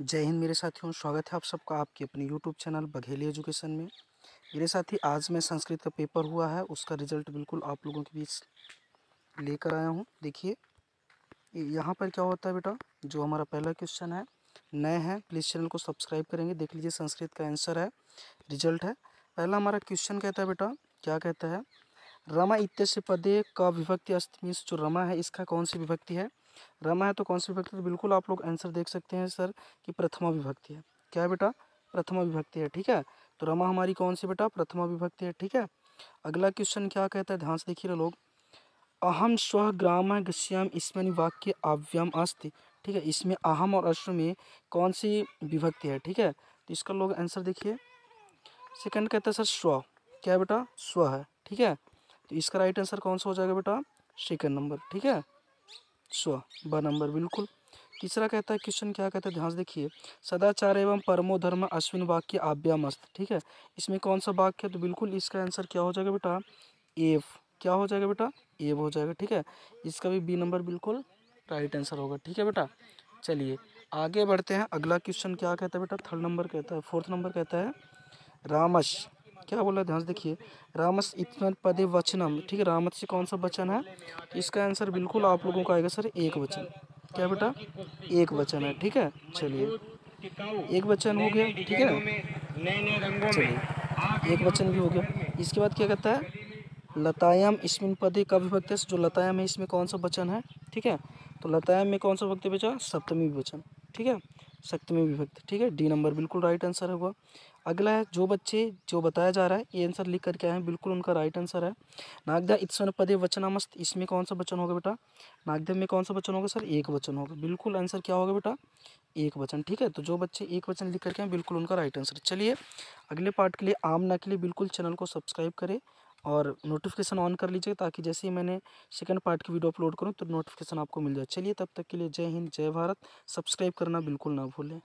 जय हिंद मेरे साथियों स्वागत है आप सबका आपके अपने यूट्यूब चैनल बघेली एजुकेशन में मेरे साथी आज मैं संस्कृत का पेपर हुआ है उसका रिजल्ट बिल्कुल आप लोगों के बीच लेकर आया हूँ देखिए यहाँ पर क्या होता है बेटा जो हमारा पहला क्वेश्चन है नए हैं प्लीज़ चैनल को सब्सक्राइब करेंगे देख लीजिए संस्कृत का आंसर है रिजल्ट है पहला हमारा क्वेश्चन कहता है बेटा क्या कहता है रमा इत्यस्य पदे का विभक्ति अस्त मीन्स जो रमा है इसका कौन सी विभक्ति है रमा है तो कौन सी विभक्ति तो बिल्कुल आप लोग आंसर देख सकते हैं सर कि प्रथमा विभक्ति है क्या है बेटा प्रथमा विभक्ति है ठीक है तो रमा हमारी कौन सी बेटा प्रथमा विभक्ति है ठीक है अगला क्वेश्चन क्या कहता है ध्यान से देखिए लोग अहम स्व ग्राम गश्याम इसमें वाक्य आव्याम अस्ति ठीक है इसमें अहम और अश्व में कौन सी विभक्ति है ठीक है तो इसका लोग आंसर देखिए सेकंड कहता है सर स्व क्या बेटा स्व है ठीक है तो इसका राइट आंसर कौन सा हो जाएगा बेटा सेकेंड नंबर ठीक है सो ब नंबर बिल्कुल तीसरा कहता है क्वेश्चन क्या कहता है ध्यान से देखिए सदाचार एवं परमो धर्म अश्विन वाक्य मस्त ठीक है इसमें कौन सा वाक्य है तो बिल्कुल इसका आंसर क्या हो जाएगा बेटा एफ क्या हो जाएगा बेटा एफ हो जाएगा ठीक है इसका भी बी नंबर बिल्कुल राइट आंसर होगा ठीक है बेटा चलिए आगे बढ़ते हैं अगला क्वेश्चन क्या कहता है बेटा थर्ड नंबर कहता है फोर्थ नंबर कहता है रामश क्या बोला ध्यान से देखिए रामस इतन पदे वचनम ठीक है रामत से कौन सा वचन है इसका आंसर बिल्कुल आप लोगों का आएगा सर एक वचन क्या बेटा एक वचन है ठीक है चलिए एक वचन हो गया ठीक है चलिए एक वचन भी हो गया इसके बाद क्या कहता है लतायाम इसमिन पदे का विभक्त है जो लतायाम है इसमें कौन सा वचन है ठीक है तो लतायाम में कौन सा भक्त बेचा सप्तमी वचन ठीक है सप्तमी विभक्त ठीक है डी नंबर बिल्कुल राइट आंसर होगा अगला है जो बच्चे जो बताया जा रहा है ये आंसर लिख करके आए हैं बिल्कुल उनका राइट आंसर है नागदा पदे वचनामस्त इसमें कौन सा वचन होगा बेटा नागदेव में कौन सा वचन होगा सर एक वचन होगा बिल्कुल आंसर क्या होगा बेटा एक वचन ठीक है तो जो बच्चे एक वचन लिख करके आए बिल्कुल उनका राइट आंसर चलिए अगले पार्ट के लिए आम ना के लिए बिल्कुल चैनल को सब्सक्राइब करें और नोटिफिकेशन ऑन कर लीजिए ताकि जैसे ही मैंने सेकंड पार्ट की वीडियो अपलोड करूँ तो नोटिफिकेशन आपको मिल जाए चलिए तब तक के लिए जय हिंद जय भारत सब्सक्राइब करना बिल्कुल ना भूलें